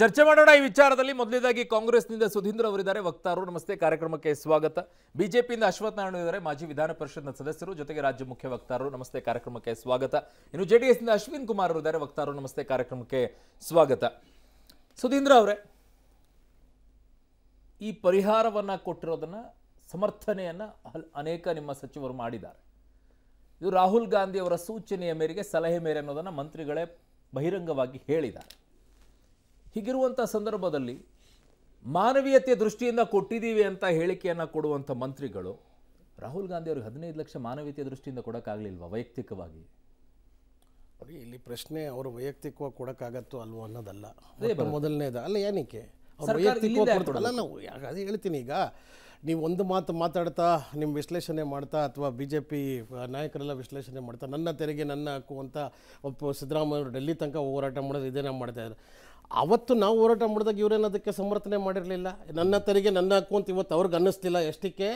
ಚರ್ಚೆ ಮಾಡೋಣ ಈ ವಿಚಾರದಲ್ಲಿ ಕಾಂಗ್ರೆಸ್ ಕಾಂಗ್ರೆಸ್ನಿಂದ ಸುಧೀಂದ್ರ ಅವರಿದ್ದಾರೆ ವಕ್ತಾರರು ನಮಸ್ತೆ ಕಾರ್ಯಕ್ರಮಕ್ಕೆ ಸ್ವಾಗತ ಬಿಜೆಪಿಯಿಂದ ಅಶ್ವಥ್ ನಾರಾಯಣ ಇದ್ದಾರೆ ಮಾಜಿ ವಿಧಾನ ಪರಿಷತ್ನ ಸದಸ್ಯರು ಜೊತೆಗೆ ರಾಜ್ಯ ಮುಖ್ಯ ವಕ್ತಾರರು ನಮಸ್ತೆ ಕಾರ್ಯಕ್ರಮಕ್ಕೆ ಸ್ವಾಗತ ಇನ್ನು ನಿಂದ ಅಶ್ವಿನ್ ಕುಮಾರ್ ಅವರು ಇದ್ದಾರೆ ವಕ್ತಾರರು ನಮಸ್ತೆ ಕಾರ್ಯಕ್ರಮಕ್ಕೆ ಸ್ವಾಗತ ಸುಧೀಂದ್ರ ಅವರೇ ಈ ಪರಿಹಾರವನ್ನ ಕೊಟ್ಟಿರೋದನ್ನ ಸಮರ್ಥನೆಯನ್ನ ಅನೇಕ ನಿಮ್ಮ ಸಚಿವರು ಮಾಡಿದ್ದಾರೆ ಇದು ರಾಹುಲ್ ಗಾಂಧಿ ಅವರ ಸೂಚನೆಯ ಮೇರೆಗೆ ಸಲಹೆ ಮೇರೆ ಅನ್ನೋದನ್ನ ಮಂತ್ರಿಗಳೇ ಬಹಿರಂಗವಾಗಿ ಹೇಳಿದ್ದಾರೆ ಹೀಗಿರುವಂಥ ಸಂದರ್ಭದಲ್ಲಿ ಮಾನವೀಯತೆ ದೃಷ್ಟಿಯಿಂದ ಕೊಟ್ಟಿದ್ದೀವಿ ಅಂತ ಹೇಳಿಕೆಯನ್ನು ಕೊಡುವಂಥ ಮಂತ್ರಿಗಳು ರಾಹುಲ್ ಗಾಂಧಿ ಅವ್ರಿಗೆ ಹದಿನೈದು ಲಕ್ಷ ಮಾನವೀಯತೆ ದೃಷ್ಟಿಯಿಂದ ಕೊಡೋಕ್ಕಾಗಲಿಲ್ವಾ ವೈಯಕ್ತಿಕವಾಗಿ ಇಲ್ಲಿ ಪ್ರಶ್ನೆ ಅವರು ವೈಯಕ್ತಿಕವಾಗಿ ಕೊಡೋಕ್ಕಾಗತ್ತೋ ಅಲ್ವೋ ಅನ್ನೋದಲ್ಲ ಮೊದಲನೇದ ಅಲ್ಲ ಏನಕ್ಕೆ ಅಲ್ಲ ಹೇಳ್ತೀನಿ ಈಗ ನೀವು ಒಂದು ಮಾತು ಮಾತಾಡ್ತಾ ನಿಮ್ಮ ವಿಶ್ಲೇಷಣೆ ಮಾಡ್ತಾ ಅಥವಾ ಬಿ ಜೆ ಪಿ ನಾಯಕರೆಲ್ಲ ವಿಶ್ಲೇಷಣೆ ಮಾಡ್ತಾ ನನ್ನ ತೆರಿಗೆ ನನ್ನ ಹಾಕುವಂಥ ಒಬ್ಬ ಸಿದ್ದರಾಮಯ್ಯವರು ಡೆಲ್ಲಿ ತನಕ ಹೋರಾಟ ಮಾಡೋದು ಇದೇ ನಾವು ಇದ್ದಾರೆ ಅವತ್ತು ನಾವು ಹೋರಾಟ ಮಾಡಿದಾಗ ಇವರೇನು ಅದಕ್ಕೆ ಸಮರ್ಥನೆ ಮಾಡಿರಲಿಲ್ಲ ನನ್ನ ತೆರಿಗೆ ನನ್ನ ಹಕ್ಕು ಅಂತ ಇವತ್ತು ಅವ್ರಿಗೆ ಅನ್ನಿಸ್ತಿಲ್ಲ ಎಷ್ಟಕ್ಕೆ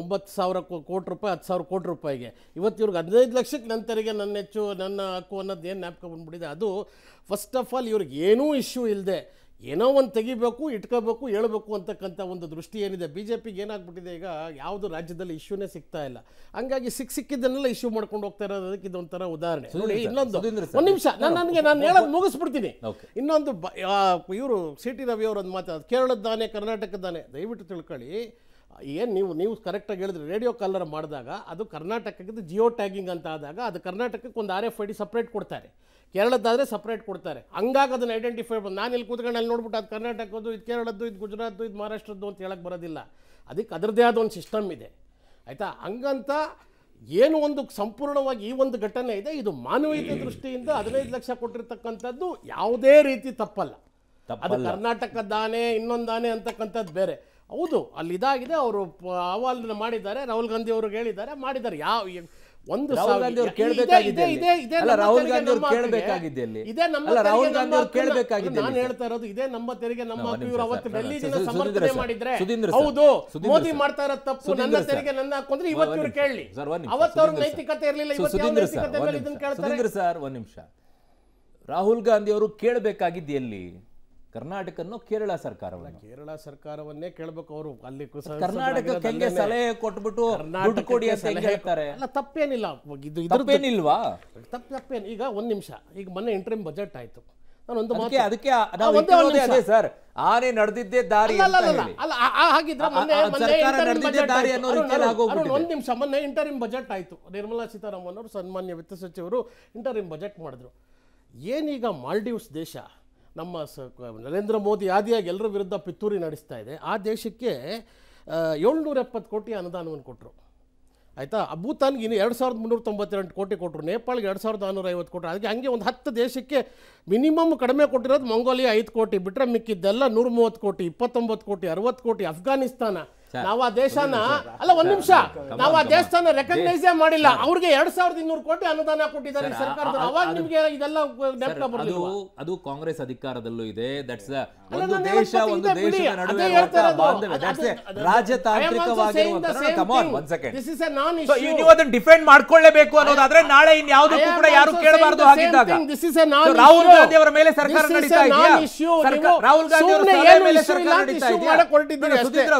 ಒಂಬತ್ತು ಸಾವಿರ ಕೋಟಿ ರೂಪಾಯಿ ಹತ್ತು ಸಾವಿರ ಕೋಟಿ ರೂಪಾಯಿಗೆ ಇವತ್ತು ಇವ್ರಿಗೆ ಹದಿನೈದು ಲಕ್ಷಕ್ಕೆ ನನ್ನ ತೆರಿಗೆ ನನ್ನ ಹೆಚ್ಚು ನನ್ನ ಹಕ್ಕು ಅನ್ನೋದು ಏನು ನ್ಯಾಪ್ಕೊಂಡ್ಬಿಟ್ಟಿದೆ ಬಂದ್ಬಿಟ್ಟಿದೆ ಅದು ಫಸ್ಟ್ ಆಫ್ ಆಲ್ ಇವ್ರಿಗೆ ಏನೂ ಇಶ್ಯೂ ಇಲ್ಲದೆ ಏನೋ ಒಂದು ತೆಗಿಬೇಕು ಇಟ್ಕೋಬೇಕು ಹೇಳಬೇಕು ಅಂತಕ್ಕಂಥ ಒಂದು ದೃಷ್ಟಿ ಏನಿದೆ ಬಿ ಜೆ ಪಿಗೆ ಏನಾಗ್ಬಿಟ್ಟಿದೆ ಈಗ ಯಾವುದು ರಾಜ್ಯದಲ್ಲಿ ಇಶ್ಯೂನೇ ಸಿಗ್ತಾ ಇಲ್ಲ ಹಂಗಾಗಿ ಸಿಕ್ ಸಿಕ್ಕಿದ್ದನ್ನೆಲ್ಲ ಇಶ್ಯೂ ಮಾಡ್ಕೊಂಡು ಹೋಗ್ತಾ ಇರೋದಕ್ಕೆ ಇದೊಂಥರ ಉದಾಹರಣೆ ನೋಡಿ ಇನ್ನೊಂದು ಒಂದು ನಿಮಿಷ ನಾನು ನನಗೆ ನಾನು ಹೇಳೋದು ಮುಗಿಸ್ಬಿಡ್ತೀನಿ ಇನ್ನೊಂದು ಇವರು ಸಿ ಟಿ ರವಿ ಒಂದು ಮಾತಾಡೋದು ಕೇರಳದ್ದಾನೆ ಕರ್ನಾಟಕದ್ದಾನೆ ದಯವಿಟ್ಟು ತಿಳ್ಕೊಳ್ಳಿ ಏನು ನೀವು ನೀವು ಕರೆಕ್ಟಾಗಿ ಹೇಳಿದ್ರೆ ರೇಡಿಯೋ ಕಾಲರ್ ಮಾಡಿದಾಗ ಅದು ಕರ್ನಾಟಕಕ್ಕೆ ಜಿಯೋ ಟ್ಯಾಗಿಂಗ್ ಅಂತ ಆದಾಗ ಅದು ಕರ್ನಾಟಕಕ್ಕೆ ಒಂದು R F I D separate ಕೊಡ್ತಾರೆ ಕೇರಳದ್ದಾದರೆ ಸಪ್ರೇಟ್ ಕೊಡ್ತಾರೆ ಹಂಗಾಗಿ ಅದನ್ನು ಐಡೆಂಟಿಫೈ ನಾನು ಇಲ್ಲಿ ಕೂತ್ಕೊಂಡು ಅಲ್ಲಿ ನೋಡ್ಬಿಟ್ಟು ಅದು ಕರ್ನಾಟಕದ್ದು ಇದು ಕೇರಳದ್ದು ಇದು ಗುಜರಾತ್ ಇದು ಮಹಾರಾಷ್ಟ್ರದ್ದು ಅಂತ ಹೇಳಕ್ಕೆ ಬರೋದಿಲ್ಲ ಅದಕ್ಕೆ ಅದರದೇ ಆದ ಒಂದು ಸಿಸ್ಟಮ್ ಇದೆ ಆಯಿತಾ ಹಂಗಂತ ಏನು ಒಂದು ಸಂಪೂರ್ಣವಾಗಿ ಈ ಒಂದು ಘಟನೆ ಇದೆ ಇದು ಮಾನವೀಯತೆ ದೃಷ್ಟಿಯಿಂದ ಹದಿನೈದು ಲಕ್ಷ ಕೊಟ್ಟಿರ್ತಕ್ಕಂಥದ್ದು ಯಾವುದೇ ರೀತಿ ತಪ್ಪಲ್ಲ ಅದು ಕರ್ನಾಟಕದ್ದಾನೆ ಇನ್ನೊಂದಾನೆ ಅಂತಕ್ಕಂಥದ್ದು ಬೇರೆ ಹೌದು ಅಲ್ಲಿ ಇದಾಗಿದೆ ಅವರು ಅಹವಾಲನ್ನು ಮಾಡಿದ್ದಾರೆ ರಾಹುಲ್ ಗಾಂಧಿ ಅವ್ರಿಗೆ ಹೇಳಿದ್ದಾರೆ ಮಾಡಿದ್ದಾರೆ ಯಾವ ಒಂದು ರಾಹುಲ್ ಗಾಂಧಿ ಅವ್ರು ಕೇಳಬೇಕಾಗಿದೆ ರಾಹುಲ್ ಗಾಂಧಿ ಅವ್ರು ಕೇಳಬೇಕಾಗಿದೆ ಇದೇ ನಮ್ಮ ರಾಹುಲ್ ಗಾಂಧಿ ಅವ್ರು ಕೇಳಬೇಕಾಗಿದೆ ನಾನು ಹೇಳ್ತಾ ಇರೋದು ಇದೇ ನಮ್ಮ ತೆರಿಗೆ ನಮ್ಮ ಇವರು ಅವತ್ತು ಡೆಲ್ಲಿ ಜನ ಸಮರ್ಥನೆ ಮಾಡಿದ್ರೆ ಹೌದು ಮೋದಿ ಮಾಡ್ತಾ ಇರೋ ತಪ್ಪು ನನ್ನ ತೆರಿಗೆ ನನ್ನ ಹಾಕೊಂಡ್ರೆ ಇವತ್ತು ಇವರು ಕೇಳಲಿ ಅವತ್ತು ಅವ್ರ ನೈತಿಕತೆ ಇರಲಿಲ್ಲ ಇವತ್ತು ನೈತಿಕತೆ ಮೇಲೆ ಇದನ್ನ ಕೇಳ್ತಾರೆ ಸರ್ ಒಂದು ನಿಮಿಷ ರಾಹುಲ್ ಗಾಂಧಿ ಅವರು ಕೇಳಬೇಕಾಗಿದ್ದು ಎಲ್ಲಿ ಕರ್ನಾಟಕನೋ ಕೇರಳ ಸರ್ಕಾರವನ್ನ ಕೇರಳ ಸರ್ಕಾರವನ್ನೇ ಕೇಳಬೇಕು ಅವರು ಅಲ್ಲಿ ಕರ್ನಾಟಕಕ್ಕೆ ಹೆಂಗೆ ಸಲಹೆ ಕೊಟ್ಬಿಟ್ಟು ದುಡ್ಡು ಕೊಡಿ ಅಂತ ಹೇಳ್ತಾರೆ ಅಲ್ಲ ತಪ್ಪೇನಿಲ್ಲ ಇದು ತಪ್ಪೇನಿಲ್ವಾ ತಪ್ಪು ತಪ್ಪೇನು ಈಗ ಒಂದು ನಿಮಿಷ ಈಗ ಮೊನ್ನೆ ಇಂಟ್ರಿಮ್ ಬಜೆಟ್ ಆಯ್ತು ನಾನು ಒಂದು ಮಾತು ಅದಕ್ಕೆ ನಾವು ಅದೇ ಸರ್ ಆನೆ ನಡೆದಿದ್ದೇ ದಾರಿ ಅಲ್ಲ ಅಲ್ಲ ಹಾಗಿದ್ರೆ ಮೊನ್ನೆ ಸರ್ಕಾರ ನಡೆದಿದ್ದೇ ದಾರಿ ಅನ್ನೋ ರೀತಿಯಲ್ಲಿ ಒಂದು ನಿಮಿಷ ಮೊನ್ನೆ ಇಂಟರಿಮ್ ಬಜೆಟ್ ಆಯ್ತು ನಿರ್ಮಲಾ ಸೀತಾರಾಮನ್ ಅವರು ಸನ್ಮಾನ್ಯ ವಿತ್ತ ಸಚಿವರು ಇಂಟರಿಮ್ ಬಜೆಟ್ ಮಾಡಿದ್ರು ಏನೀಗ ಮಾಲ್ಡೀವ್ಸ್ ದೇಶ ನಮ್ಮ ಸ ನರೇಂದ್ರ ಮೋದಿ ಆದಿಯಾಗಿ ಎಲ್ಲರ ವಿರುದ್ಧ ಪಿತ್ತೂರಿ ನಡೆಸ್ತಾ ಇದೆ ಆ ದೇಶಕ್ಕೆ ಏಳ್ನೂರ ಎಪ್ಪತ್ತು ಕೋಟಿ ಅನುದಾನವನ್ನು ಕೊಟ್ಟರು ಆಯಿತಾ ಭೂತಾನ್ಗೆ ಇನ್ನು ಎರಡು ಸಾವಿರದ ಮುನ್ನೂರ ತೊಂಬತ್ತೆರಡು ಕೋಟಿ ಕೊಟ್ಟರು ನೇಪಾಳಿಗೆ ಎರಡು ಸಾವಿರದ ನಾನ್ನೂರ ಐವತ್ತು ಕೋಟಿ ಅದಕ್ಕೆ ಹಂಗೆ ಒಂದು ಹತ್ತು ದೇಶಕ್ಕೆ ಮಿನಿಮಮ್ ಕಡಿಮೆ ಕೊಟ್ಟಿರೋದು ಮಂಗೋಲಿಯಾ ಐದು ಕೋಟಿ ಬಿಟ್ಟರೆ ಮಿಕ್ಕಿದ್ದೆಲ್ಲ ನೂರ ಮೂವತ್ತು ಕೋಟಿ ಇಪ್ಪತ್ತೊಂಬತ್ತು ಕೋಟಿ ಅರವತ್ತು ಕೋಟಿ ಅಫ್ಘಾನಿಸ್ತಾನ ನಾವು ಆ ದೇಶನ ಅಲ್ಲ ಒಂದ್ ನಿಮಿಷ ನಾವು ಆ ದೇಶನ ರೆಕಗ್ನೈಸೇ ಮಾಡಿಲ್ಲ ಅವ್ರಿಗೆ ಎರಡ್ ಸಾವಿರದ ಇನ್ನೂರು ಕೋಟಿ ಅನುದಾನ ಕೊಟ್ಟಿದ್ದಾರೆ ಸರ್ಕಾರದ ಅವಾಗ ನಿಮ್ಗೆ ಇದೆಲ್ಲ ಅದು ಅದು ಕಾಂಗ್ರೆಸ್ ಅಧಿಕಾರದಲ್ಲೂ ಇದೆ ದಟ್ಸ್ ಒಂದು ದೇಶ ಒಂದು ದೇಶದ ನಡುವೆ ಬಾಂಧವ್ಯ ದಟ್ಸ್ ನೀವು ಅದನ್ನ ಡಿಫೆಂಡ್ ಮಾಡ್ಕೊಳ್ಳೇಬೇಕು ಅನ್ನೋದಾದ್ರೆ ನಾಳೆ ಇನ್ ಯಾವುದಕ್ಕೂ ಕೂಡ ಯಾರು ಕೇಳಬಾರದು ಹಾಗಿದ್ದಾಗ ರಾಹುಲ್ ಗಾಂಧಿ ಅವರ ಮೇಲೆ ಸರ್ಕಾರ ನಡೀತಾ ಇದೆಯಾ ರಾಹುಲ್ ಗಾಂಧಿ ಅವರ ಮೇಲೆ ಸರ್ಕಾರ ನಡೀತಾ ಇದೆಯಾ ಸುಧೀಂದ್ರ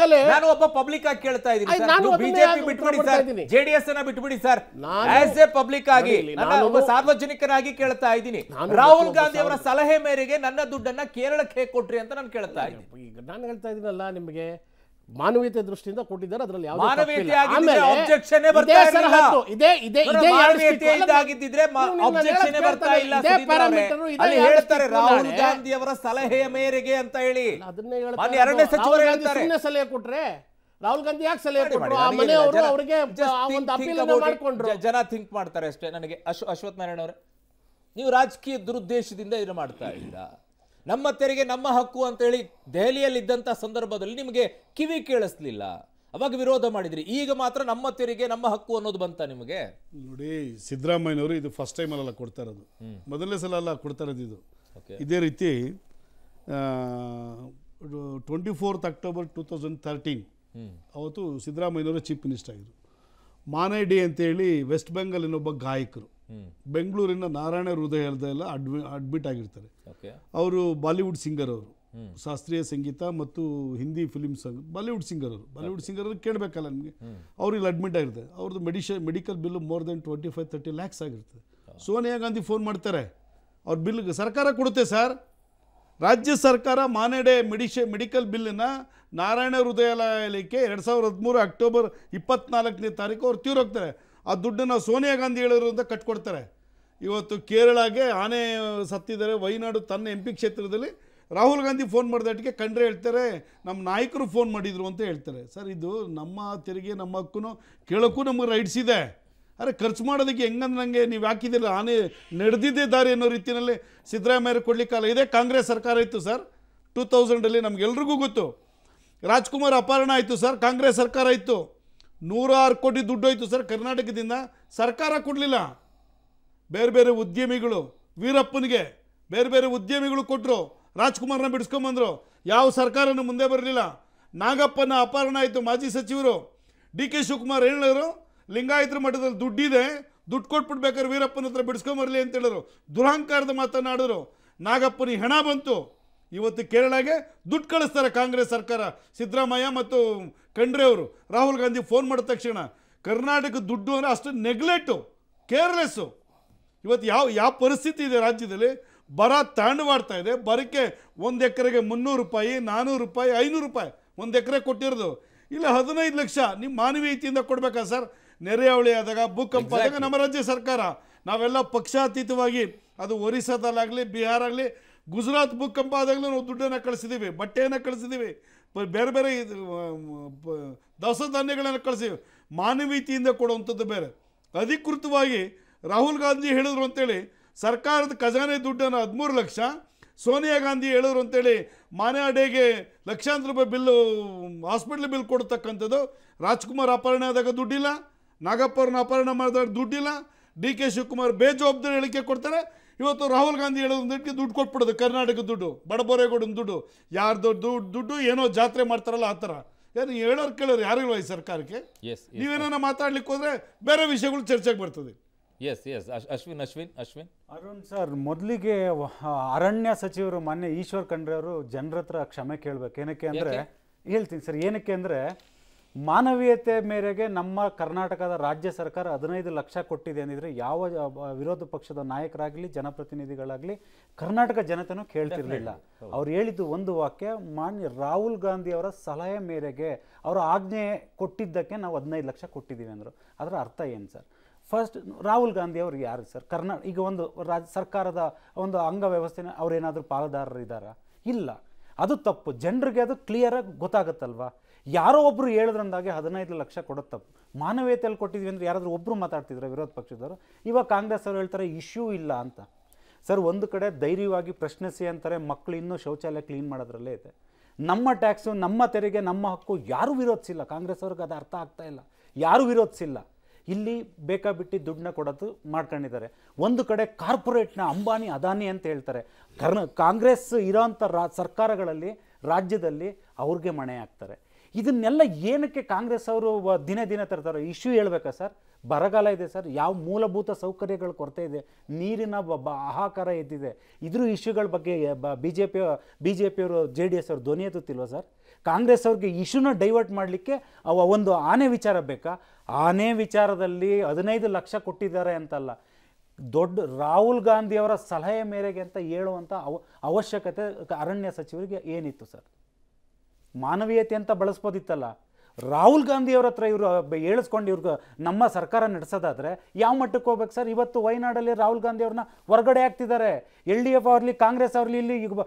ಮೇಲೆ ನಾನು ಒಬ್ಬ ಪಬ್ಲಿಕ್ ಆಗಿ ಕೇಳ್ತಾ ಇದ್ದೀನಿ ನಾನು ಬಿಜೆಪಿ ಬಿಟ್ಬಿಡಿ ಸರ್ ಜೆಡಿಎಸ್ ಅನ್ನ ಬಿಟ್ಬಿಡಿ ಸರ್ ಆಸ್ ಎ ಪಬ್ಲಿಕ್ ಆಗಿ ನಾನು ಒಬ್ಬ ಸಾರ್ವಜನಿಕನಾಗಿ ಕೇಳ್ತಾ ಇದ್ದೀನಿ ರಾಹುಲ್ ಗಾಂಧಿ ಅವರ ಸಲಹೆ ಮೇರೆಗೆ ನನ್ನ ದುಡ್ಡನ್ನ ಕೇರಳಕ್ಕೆ ಕೊಟ್ರಿ ಅಂತ ನಾನು ಕೇಳ್ತಾ ಇದ್ದೀನಿ ಈಗ ನಾನು ಹೇಳ್ತಾ ಇದ್ದೀನಲ್ಲ ನಿಮಗೆ ಮಾನವೀಯತೆ ದೃಷ್ಟಿಯಿಂದ ಕೊಟ್ಟಿದ್ದಾರೆ ಅದರಲ್ಲಿ ಹೇಳ್ತಾರೆ ರಾಹುಲ್ ಗಾಂಧಿ ಅವರ ಸಲಹೆಯ ಮೇರೆಗೆ ಅಂತ ಹೇಳಿ ಅದನ್ನೇ ಹೇಳ್ತಾರೆ ಸಲಹೆ ಕೊಟ್ರೆ ರಾಹುಲ್ ಗಾಂಧಿ ಯಾಕೆ ಸಲಹೆ ಕೊಟ್ಟರು ಆ ಮನೆಯವರು ಅವರಿಗೆ ಒಂದು ಅಪೀಲನ್ನ ಮಾಡ್ಕೊಂಡ್ರು ಜನ ಥಿಂಕ್ ಮಾಡ್ತಾರೆ ಅಷ್ಟೇ ನನಗೆ ಅಶ್ವಥ್ ನಾರಾಯಣ ಅವರೇ ನೀವು ರಾಜಕೀಯ ದುರುದ್ದೇಶದಿಂದ ಇದು ಮಾಡ್ತಾ ಇದ್ದೀರಾ ನಮ್ಮ ತೆರಿಗೆ ನಮ್ಮ ಹಕ್ಕು ಅಂತೇಳಿ ದೆಹಲಿಯಲ್ಲಿದ್ದಂಥ ಸಂದರ್ಭದಲ್ಲಿ ನಿಮಗೆ ಕಿವಿ ಕೇಳಿಸ್ಲಿಲ್ಲ ಅವಾಗ ವಿರೋಧ ಮಾಡಿದ್ರಿ ಈಗ ಮಾತ್ರ ನಮ್ಮ ತೆರಿಗೆ ನಮ್ಮ ಹಕ್ಕು ಅನ್ನೋದು ಬಂತ ನಿಮಗೆ ನೋಡಿ ಸಿದ್ದರಾಮಯ್ಯನವರು ಇದು ಫಸ್ಟ್ ಟೈಮ್ ಅಲ್ಲ ಕೊಡ್ತಾ ಇರೋದು ಮೊದಲನೇ ಸಲ ಅಲ್ಲ ಕೊಡ್ತಾ ಇರೋದು ಇದು ಇದೇ ರೀತಿ twenty fourth October two thousand thirteen ಅವತ್ತು ಸಿದ್ದರಾಮಯ್ಯನವರು ಚೀಫ್ ಮಿನಿಸ್ಟರ್ ಆಗಿದ್ರು ಮಾನೆ ಅಂತೇಳಿ ವೆಸ್ಟ್ ಬೆಂಗಾಲಿನೊಬ್ಬ ಗಾಯಕರು ಬೆಂಗಳೂರಿನ ನಾರಾಯಣ ಹೃದಯದ ಎಲ್ಲ ಅಡ್ಮಿ ಅಡ್ಮಿಟ್ ಆಗಿರ್ತಾರೆ ಅವರು ಬಾಲಿವುಡ್ ಸಿಂಗರ್ ಅವರು ಶಾಸ್ತ್ರೀಯ ಸಂಗೀತ ಮತ್ತು Hindi film song Bollywood singer ಅವರು ಬಾಲಿವುಡ್ ಸಿಂಗರ್ ಅವರು ಕೇಳಬೇಕಲ್ಲ ನಿಮಗೆ ಅವ್ರು ಇಲ್ಲಿ ಅಡ್ಮಿಟ್ ಆಗಿರ್ತಾರೆ ಅವ್ರದ್ದು medicine medical bill more than twenty five thirty lakhs ಆಗಿರ್ತದೆ ಸೋನಿಯಾ ಗಾಂಧಿ ಫೋನ್ ಮಾಡ್ತಾರೆ ಅವ್ರ ಬಿಲ್ಗೆ ಸರ್ಕಾರ ಕೊಡುತ್ತೆ ಸರ್ ರಾಜ್ಯ ಸರ್ಕಾರ ಮಾನೆಡೆ ಮೆಡಿಶ ಮೆಡಿಕಲ್ ಬಿಲ್ನ ನಾರಾಯಣ ಹೃದಯಾಲಯಕ್ಕೆ ಎರಡು ಸಾವಿರದ ಹದಿಮೂರು ಅಕ್ಟೋಬರ್ ಇಪ್ಪತ್ನಾಲ್ಕನೇ ತಾರೀಕು ಅವ್ರು ತೀರೋಗ್ತಾರೆ ಆ ದುಡ್ಡನ್ನು ಸೋನಿಯಾ ಗಾಂಧಿ ಅಂತ ಕಟ್ಕೊಡ್ತಾರೆ ಇವತ್ತು ಕೇರಳಗೆ ಆನೆ ಸತ್ತಿದ್ದಾರೆ ವೈನಾಡು ತನ್ನ ಎಂ ಪಿ ಕ್ಷೇತ್ರದಲ್ಲಿ ರಾಹುಲ್ ಗಾಂಧಿ ಫೋನ್ ಮಾಡಿದಟ್ಟಿಗೆ ಕಂಡ್ರೆ ಹೇಳ್ತಾರೆ ನಮ್ಮ ನಾಯಕರು ಫೋನ್ ಮಾಡಿದರು ಅಂತ ಹೇಳ್ತಾರೆ ಸರ್ ಇದು ನಮ್ಮ ತೆರಿಗೆ ನಮ್ಮ ಹಕ್ಕೂ ಕೇಳೋಕ್ಕೂ ನಮಗೆ ರೈಟ್ಸ್ ಇದೆ ಅರೆ ಖರ್ಚು ಮಾಡೋದಕ್ಕೆ ಹೆಂಗಂದ್ರೆ ನನಗೆ ನೀವು ಹಾಕಿದ್ದೀರ ಆನೆ ನಡೆದಿದ್ದೇ ದಾರಿ ಅನ್ನೋ ರೀತಿಯಲ್ಲಿ ಸಿದ್ದರಾಮಯ್ಯ ಕೊಡಲಿಕ್ಕಾಗಲ್ಲ ಇದೇ ಕಾಂಗ್ರೆಸ್ ಸರ್ಕಾರ ಇತ್ತು ಸರ್ ಟೂ ತೌಸಂಡಲ್ಲಿ ನಮಗೆಲ್ರಿಗೂ ಗೊತ್ತು ರಾಜ್ಕುಮಾರ್ ಅಪಹರಣ ಆಯಿತು ಸರ್ ಕಾಂಗ್ರೆಸ್ ಸರ್ಕಾರ ಇತ್ತು ನೂರಾರು ಕೋಟಿ ದುಡ್ಡು ಸರ್ ಕರ್ನಾಟಕದಿಂದ ಸರ್ಕಾರ ಕೊಡಲಿಲ್ಲ ಬೇರೆ ಬೇರೆ ಉದ್ಯಮಿಗಳು ವೀರಪ್ಪನಿಗೆ ಬೇರೆ ಬೇರೆ ಉದ್ಯಮಿಗಳು ಕೊಟ್ಟರು ರಾಜ್ಕುಮಾರ್ನ ಬಿಡಿಸ್ಕೊಂಬಂದರು ಯಾವ ಸರ್ಕಾರನೂ ಮುಂದೆ ಬರಲಿಲ್ಲ ನಾಗಪ್ಪನ ಅಪಹರಣ ಆಯಿತು ಮಾಜಿ ಸಚಿವರು ಡಿ ಕೆ ಶಿವಕುಮಾರ್ ಏನು ಹೇಳಿದ್ರು ಲಿಂಗಾಯತರ ಮಠದಲ್ಲಿ ದುಡ್ಡಿದೆ ದುಡ್ಡು ಕೊಟ್ಬಿಡ್ಬೇಕಾದ್ರೆ ವೀರಪ್ಪನ ಹತ್ರ ಬಿಡಿಸ್ಕೊಂಬರಲಿ ಅಂತ ಹೇಳಿದ್ರು ದುರಹಂಕಾರದ ಮಾತನಾಡಿದ್ರು ನಾಗಪ್ಪನಿಗೆ ಹೆಣ ಬಂತು ಇವತ್ತು ಕೇರಳಗೆ ದುಡ್ಡು ಕಳಿಸ್ತಾರೆ ಕಾಂಗ್ರೆಸ್ ಸರ್ಕಾರ ಸಿದ್ದರಾಮಯ್ಯ ಮತ್ತು ಖಂಡ್ರೆ ಅವರು ರಾಹುಲ್ ಗಾಂಧಿ ಫೋನ್ ಮಾಡಿದ ತಕ್ಷಣ ಕರ್ನಾಟಕ ದುಡ್ಡು ಅಂದರೆ ಅಷ್ಟು ನೆಗ್ಲೆಟು ಕೇರ್ಲೆಸ್ಸು ಇವತ್ತು ಯಾವ ಯಾವ ಪರಿಸ್ಥಿತಿ ಇದೆ ರಾಜ್ಯದಲ್ಲಿ ಬರ ತಾಂಡವಾಡ್ತಾ ಇದೆ ಬರಕ್ಕೆ ಒಂದು ಎಕರೆಗೆ ಮುನ್ನೂರು ರೂಪಾಯಿ ನಾನ್ನೂರು ರೂಪಾಯಿ ಐನೂರು ರೂಪಾಯಿ ಒಂದು ಎಕರೆ ಕೊಟ್ಟಿರೋದು ಇಲ್ಲ ಹದಿನೈದು ಲಕ್ಷ ನಿಮ್ಮ ಮಾನವೀಯತೆಯಿಂದ ಕೊಡಬೇಕಾ ಸರ್ ನೆರೆಯವಳಿ ಆದಾಗ ಭೂಕಂಪ ಆದಾಗ ನಮ್ಮ ರಾಜ್ಯ ಸರ್ಕಾರ ನಾವೆಲ್ಲ ಪಕ್ಷಾತೀತವಾಗಿ ಅದು ಒರಿಸ್ಸಾದಲ್ಲಾಗಲಿ ಬಿಹಾರ ಆಗಲಿ ಗುಜರಾತ್ ಭೂಕಂಪ ಆದಾಗಲೂ ನಾವು ದುಡ್ಡನ್ನು ಕಳಿಸಿದ್ದೀವಿ ಬಟ್ಟೆಯನ್ನು ಕಳಿಸಿದ್ದೀವಿ ಬೇರೆ ಬೇರೆ ಇದು ದವಸ ಧಾನ್ಯಗಳನ್ನು ಕಳಿಸಿ ಮಾನವೀಯತೆಯಿಂದ ಕೊಡುವಂಥದ್ದು ಬೇರೆ ಅಧಿಕೃತವಾಗಿ ರಾಹುಲ್ ಗಾಂಧಿ ಹೇಳಿದ್ರು ಅಂತೇಳಿ ಸರ್ಕಾರದ ಖಜಾನೆ ದುಡ್ಡನ್ನು ಹದಿಮೂರು ಲಕ್ಷ ಸೋನಿಯಾ ಗಾಂಧಿ ಹೇಳಿದ್ರು ಅಂತೇಳಿ ಮಾನೆ ಅಡೆಗೆ ಲಕ್ಷಾಂತರ ರೂಪಾಯಿ ಬಿಲ್ಲು ಹಾಸ್ಪಿಟ್ಲ್ ಬಿಲ್ ಕೊಡ್ತಕ್ಕಂಥದ್ದು ರಾಜ್ಕುಮಾರ್ ಅಪಹರಣ ಆದಾಗ ದುಡ್ಡಿಲ್ಲ ನಾಗಪುರನ ಅಪಹರಣ ಮಾಡಿದಾಗ ದುಡ್ಡಿಲ್ಲ ಡಿ ಕೆ ಶಿವಕುಮಾರ್ ಬೇಜವಾಬ್ದಾರಿ ಹೇಳಿಕೆ ಕೊಡ್ತಾರೆ ಇವತ್ತು ರಾಹುಲ್ ಗಾಂಧಿ ಹೇಳೋದಕ್ಕೆ ದುಡ್ಡು ಕೊಟ್ಬಿಡೋದು ಕರ್ನಾಟಕ ದುಡ್ಡು ಬಡಬೋರೇಗೌಡನ ದುಡ್ಡು ಯಾರ್ದು ದುಡ್ಡು ದುಡ್ಡು ಏನೋ ಜಾತ್ರೆ ಮಾಡ್ತಾರಲ್ಲ ಆ ಥರ ಏನು ಹೇಳೋರು ಕೇಳೋರು ಯಾರಿಲ್ವ ಈ ಸರ್ಕಾರಕ್ಕೆ ಎಸ್ ನೀವೇನೋ ಮಾತಾಡ್ಲಿಕ್ಕೆ ಹೋದ್ರೆ ಬೇರೆ ವಿಷಯಗಳು ಚರ್ಚೆಗೆ ಬರ್ತದೆ S S Ashwin Ashwin Ashwin Arun sir ಮೊದಲಿಗೆ ಅರಣ್ಯ ಸಚಿವರು ಮಾನ್ಯ ಈಶ್ವರ್ ಖಂಡ್ರೆ ಅವರು ಜನರ ಹತ್ರ ಕ್ಷಮೆ ಕೇಳಬೇಕು ಏನಕ್ಕೆ ಅಂದರೆ ಹೇಳ್ತೀನಿ ಸರ್ ಏನಕ್ಕೆ ಅಂದರೆ ಮಾನವೀಯತೆ ಮೇರೆಗೆ ನಮ್ಮ ಕರ್ನಾಟಕದ ರಾಜ್ಯ ಸರ್ಕಾರ ಹದಿನೈದು ಲಕ್ಷ ಕೊಟ್ಟಿದೆ ಅಂದಿದ್ರೆ ಯಾವ ವಿರೋಧ ಪಕ್ಷದ ನಾಯಕರಾಗಲಿ ಜನಪ್ರತಿನಿಧಿಗಳಾಗಲಿ ಕರ್ನಾಟಕ ಜನತೆನೂ ಕೇಳ್ತಿರ್ಲಿಲ್ಲ ಅವ್ರು ಹೇಳಿದ್ದು ಒಂದು ವಾಕ್ಯ ಮಾನ್ಯ ರಾಹುಲ್ ಗಾಂಧಿ ಅವರ ಸಲಹೆ ಮೇರೆಗೆ ಅವರ ಆಜ್ಞೆ ಕೊಟ್ಟಿದ್ದಕ್ಕೆ ನಾವು ಹದಿನೈದು ಲಕ್ಷ ಕೊಟ್ಟಿದ್ದೀವಿ ಅಂದರು ಅದರ ಅರ್ಥ ಏನು ಸರ್ ಫಸ್ಟ್ ರಾಹುಲ್ ಗಾಂಧಿ ಅವರು ಯಾರು ಸರ್ ಕರ್ನಾ ಈಗ ಒಂದು ರಾಜ್ ಸರ್ಕಾರದ ಒಂದು ಅಂಗವ್ಯವಸ್ಥೆನ ಪಾಲುದಾರರು ಇದ್ದಾರಾ ಇಲ್ಲ ಅದು ತಪ್ಪು ಜನರಿಗೆ ಅದು ಕ್ಲಿಯರಾಗಿ ಗೊತ್ತಾಗುತ್ತಲ್ವಾ ಯಾರೋ ಒಬ್ಬರು ಹೇಳಿದ್ರಂದಾಗೆ ಹದಿನೈದು ಲಕ್ಷ ಕೊಡುತ್ತೆ ಮಾನವೀಯತೆಯಲ್ಲಿ ಕೊಟ್ಟಿದ್ವಿ ಅಂದರೆ ಯಾರಾದರೂ ಒಬ್ಬರು ಮಾತಾಡ್ತಿದ್ರೆ ವಿರೋಧ ಪಕ್ಷದವರು ಇವಾಗ ಕಾಂಗ್ರೆಸ್ ಅವರು ಹೇಳ್ತಾರೆ ಇಶ್ಯೂ ಇಲ್ಲ ಅಂತ ಸರ್ ಒಂದು ಕಡೆ ಧೈರ್ಯವಾಗಿ ಪ್ರಶ್ನಿಸಿ ಅಂತಾರೆ ಮಕ್ಕಳು ಇನ್ನೂ ಶೌಚಾಲಯ ಕ್ಲೀನ್ ಮಾಡೋದ್ರಲ್ಲೇ ಇದೆ ನಮ್ಮ ಟ್ಯಾಕ್ಸು ನಮ್ಮ ತೆರಿಗೆ ನಮ್ಮ ಹಕ್ಕು ಯಾರೂ ವಿರೋಧಿಸಿಲ್ಲ ಕಾಂಗ್ರೆಸ್ ಅವ್ರಿಗೆ ಅದು ಅರ್ಥ ಆಗ್ತಾ ಇಲ್ಲ ಯಾರೂ ವಿರೋಧಿಸಿಲ್ಲ ಇಲ್ಲಿ ಬೇಕಾಬಿಟ್ಟು ದುಡ್ಡನ್ನ ಕೊಡೋದು ಮಾಡ್ಕೊಂಡಿದ್ದಾರೆ ಒಂದು ಕಡೆ ಕಾರ್ಪೊರೇಟ್ನ ಅಂಬಾನಿ ಅದಾನಿ ಅಂತ ಹೇಳ್ತಾರೆ ಕರ್ನ ಕಾಂಗ್ರೆಸ್ ಇರೋಂಥ ರಾ ಸರ್ಕಾರಗಳಲ್ಲಿ ರಾಜ್ಯದಲ್ಲಿ ಅವ್ರಿಗೆ ಮಣೆ ಆಗ್ತಾರೆ ಇದನ್ನೆಲ್ಲ ಏನಕ್ಕೆ ಕಾಂಗ್ರೆಸ್ ಅವರು ದಿನ ದಿನ ತರ್ತಾರೋ ಇಶ್ಯೂ ಹೇಳ್ಬೇಕಾ ಸರ್ ಬರಗಾಲ ಇದೆ ಸರ್ ಯಾವ ಮೂಲಭೂತ ಸೌಕರ್ಯಗಳು ಕೊರತೆ ಇದೆ ನೀರಿನ ಬ ಆಹಾಕಾರ ಎದ್ದಿದೆ ಇದ್ರೂ ಇಶ್ಯೂಗಳ ಬಗ್ಗೆ B J P B J ಪಿಯವರು ಜೆ ಡಿ ಎಸ್ ಅವರು ಧ್ವನಿ ಎತ್ತುತ್ತಿಲ್ವ ಸರ್ ಕಾಂಗ್ರೆಸ್ ಅವ್ರಿಗೆ ಇಶ್ಯೂನ ಡೈವರ್ಟ್ ಮಾಡಲಿಕ್ಕೆ ಒಂದು ಆನೆ ವಿಚಾರ ಬೇಕಾ ಆನೆ ವಿಚಾರದಲ್ಲಿ ಹದಿನೈದು ಲಕ್ಷ ಕೊಟ್ಟಿದ್ದಾರೆ ಅಂತಲ್ಲ ದೊಡ್ಡ ರಾಹುಲ್ ಗಾಂಧಿಯವರ ಸಲಹೆ ಮೇರೆಗೆ ಅಂತ ಹೇಳುವಂಥ ಅವ ಅವಶ್ಯಕತೆ ಅರಣ್ಯ ಸಚಿವರಿಗೆ ಏನಿತ್ತು ಸರ್ ಮಾನವೀಯತೆ ಅಂತ ಬಳಸ್ಬೋದಿತ್ತಲ್ಲ ರಾಹುಲ್ ಗಾಂಧಿಯವ್ರ ಹತ್ರ ಇವರು ಹೇಳಿಸ್ಕೊಂಡು ಇವ್ರಿಗೆ ನಮ್ಮ ಸರ್ಕಾರ ನಡೆಸೋದಾದರೆ ಯಾವ ಮಟ್ಟಕ್ಕೆ ಹೋಗ್ಬೇಕು ಸರ್ ಇವತ್ತು ವಯನಾಡಲ್ಲಿ ರಾಹುಲ್ ಗಾಂಧಿ ಅವ್ರನ್ನ ಹೊರಗಡೆ ಆಗ್ತಿದ್ದಾರೆ ಎಲ್ ಡಿ ಎಫ್ ಅವ್ರಲ್ಲಿ ಕಾಂಗ್ರೆಸ್ ಅವ್ರಲ್ಲಿ ಇಲ್ಲಿ ಈಗ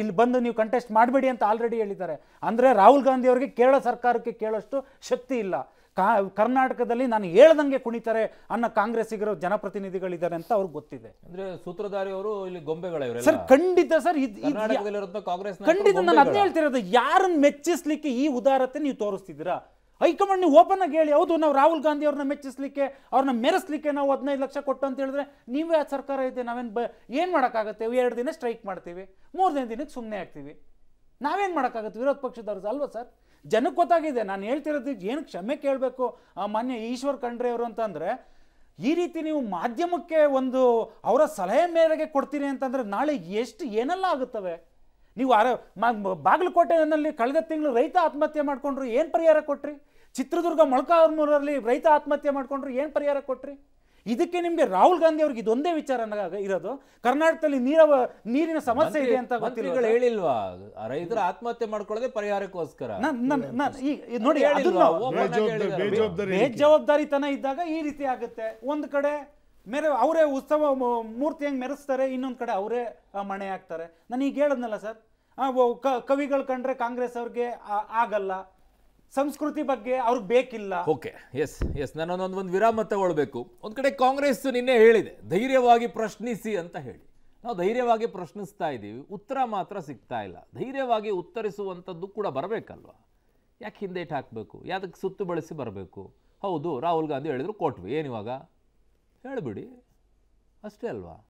ಇಲ್ಲಿ ಬಂದು ನೀವು ಕಂಟೆಸ್ಟ್ ಮಾಡಬೇಡಿ ಅಂತ ಆಲ್ರೆಡಿ ಹೇಳಿದ್ದಾರೆ ಅಂದರೆ ರಾಹುಲ್ ಗಾಂಧಿ ಅವರಿಗೆ ಕೇರಳ ಸರ್ಕಾರಕ್ಕೆ ಕೇಳೋಷ್ಟು ಶಕ್ತಿ ಇಲ್ಲ ಕಾ ಕರ್ನಾಟಕದಲ್ಲಿ ನಾನು ಹೇಳ್ದಂಗೆ ಕುಣಿತಾರೆ ಅನ್ನೋ ಕಾಂಗ್ರೆಸ್ಸಿಗರು ಜನಪ್ರತಿನಿಧಿಗಳಿದ್ದಾರೆ ಅಂತ ಅವ್ರಿಗೆ ಗೊತ್ತಿದೆ ಅಂದ್ರೆ ಸೂತ್ರಧಾರಿಯವರು ಇಲ್ಲಿ ಗೊಂಬೆಗಳ ಸರ್ ಖಂಡಿತ ಸರ್ ಕಾಂಗ್ರೆಸ್ ಖಂಡಿತ ನಾನು ಅದನ್ನ ಹೇಳ್ತಿರೋದು ಯಾರನ್ನ ಮೆಚ್ಚಿಸ್ಲಿಕ್ಕೆ ಈ ಉದಾರತೆ ನೀವು ತೋರಿಸ್ತಿದ್ದೀರಾ ಹೈಕಮಾಂಡ್ ನೀವು ಓಪನ್ ಆಗಿ ಹೇಳಿ ಹೌದು ನಾವು ರಾಹುಲ್ ಗಾಂಧಿ ಅವ್ರನ್ನ ಮೆಚ್ಚಿಸ್ಲಿಕ್ಕೆ ಅವ್ರನ್ನ ಮೆರೆಸ್ಲಿಕ್ಕೆ ನಾವು ಹದಿನೈದು ಲಕ್ಷ ಕೊಟ್ಟು ಅಂತ ಹೇಳಿದ್ರೆ ನೀವೇ ಆ ಸರ್ಕಾರ ಇದೆ ನಾವೇನ್ ಬ ಏನು ಮಾಡೋಕ್ಕಾಗತ್ತೆ ಎರಡು ದಿನ ಸ್ಟ್ರೈಕ್ ಮಾಡ್ತೀವಿ ಮೂರನೇ ದಿನಕ್ಕೆ ಸುಮ್ಮನೆ ಆಗ್ತೀವಿ ನಾವೇನ್ ಮಾಡೋಕ್ಕಾಗತ್ತೆ ವಿರೋಧ ಪಕ್ಷದವ್ರದ್ದು ಅಲ್ವಾ ಸರ್ ಜನಕ್ಕೆ ಗೊತ್ತಾಗಿದೆ ನಾನು ಹೇಳ್ತಿರೋದು ಏನು ಕ್ಷಮೆ ಕೇಳಬೇಕು ಮಾನ್ಯ ಈಶ್ವರ್ ಖಂಡ್ರೆ ಅವರು ಅಂತಂದರೆ ಈ ರೀತಿ ನೀವು ಮಾಧ್ಯಮಕ್ಕೆ ಒಂದು ಅವರ ಸಲಹೆ ಮೇರೆಗೆ ಕೊಡ್ತೀರಿ ಅಂತಂದರೆ ನಾಳೆ ಎಷ್ಟು ಏನೆಲ್ಲ ಆಗುತ್ತವೆ ನೀವು ಆರ ಬಾಗಲಕೋಟೆನಲ್ಲಿ ಕಳೆದ ತಿಂಗಳು ರೈತ ಆತ್ಮಹತ್ಯೆ ಮಾಡಿಕೊಂಡ್ರು ಏನು ಪರಿಹಾರ ಕೊಟ್ರಿ ಚಿತ್ರದುರ್ಗ ಮೊಳಕಾಲ್ಮೂರಲ್ಲಿ ರೈತ ಆತ್ಮಹತ್ಯೆ ಮಾಡಿಕೊಂಡ್ರು ಏನು ಪರಿಹಾರ ಕೊಟ್ರಿ ಇದಕ್ಕೆ ನಿಮಗೆ ರಾಹುಲ್ ಗಾಂಧಿ ಅವ್ರಿಗೆ ಇದೊಂದೇ ವಿಚಾರ ಇರೋದು ಕರ್ನಾಟಕದಲ್ಲಿ ನೀರವ ನೀರಿನ ಸಮಸ್ಯೆ ಇದೆ ಅಂತ ಗೊತ್ತಿಲ್ಲ ಹೇಳಿಲ್ವಾ ರೈತರ ಆತ್ಮಹತ್ಯೆ ಮಾಡ್ಕೊಳ್ಳೋದೇ ಪರಿಹಾರಕ್ಕೋಸ್ಕರ ನೋಡಿ ಬೇಜವಾಬ್ದಾರಿತನ ಇದ್ದಾಗ ಈ ರೀತಿ ಆಗುತ್ತೆ ಒಂದ್ ಕಡೆ ಮೇರೆ ಅವರೇ ಉತ್ಸವ ಮೂರ್ತಿ ಹೆಂಗ್ ಮೆರೆಸ್ತಾರೆ ಇನ್ನೊಂದ್ ಕಡೆ ಅವರೇ ಮಣೆ ಹಾಕ್ತಾರೆ ನಾನು ಈಗ ಹೇಳದ್ನಲ್ಲ ಸರ್ ಕವಿಗಳು ಕಂಡ್ರೆ ಕಾಂಗ್ರೆಸ್ ಅವ್ರಿಗೆ ಆಗಲ್ಲ ಸಂಸ್ಕೃತಿ ಬಗ್ಗೆ ಅವ್ರಿಗೆ ಬೇಕಿಲ್ಲ ಓಕೆ ಎಸ್ ಎಸ್ ನಾನು ಒಂದು ವಿರಾಮ ತಗೊಳ್ಬೇಕು ಒಂದು ಕಡೆ ಕಾಂಗ್ರೆಸ್ ನಿನ್ನೆ ಹೇಳಿದೆ ಧೈರ್ಯವಾಗಿ ಪ್ರಶ್ನಿಸಿ ಅಂತ ಹೇಳಿ ನಾವು ಧೈರ್ಯವಾಗಿ ಪ್ರಶ್ನಿಸ್ತಾ ಇದ್ದೀವಿ ಉತ್ತರ ಮಾತ್ರ ಸಿಗ್ತಾ ಇಲ್ಲ ಧೈರ್ಯವಾಗಿ ಉತ್ತರಿಸುವಂಥದ್ದು ಕೂಡ ಬರಬೇಕಲ್ವ ಯಾಕೆ ಹಿಂದೇಟ್ ಹಾಕಬೇಕು ಯಾವುದಕ್ಕೆ ಸುತ್ತು ಬಳಸಿ ಬರಬೇಕು ಹೌದು ರಾಹುಲ್ ಗಾಂಧಿ ಹೇಳಿದ್ರು ಕೊಟ್ವಿ ಏನಿವಾಗ ಹೇಳಿಬಿಡಿ ಅಷ್ಟೇ ಅಲ್ವಾ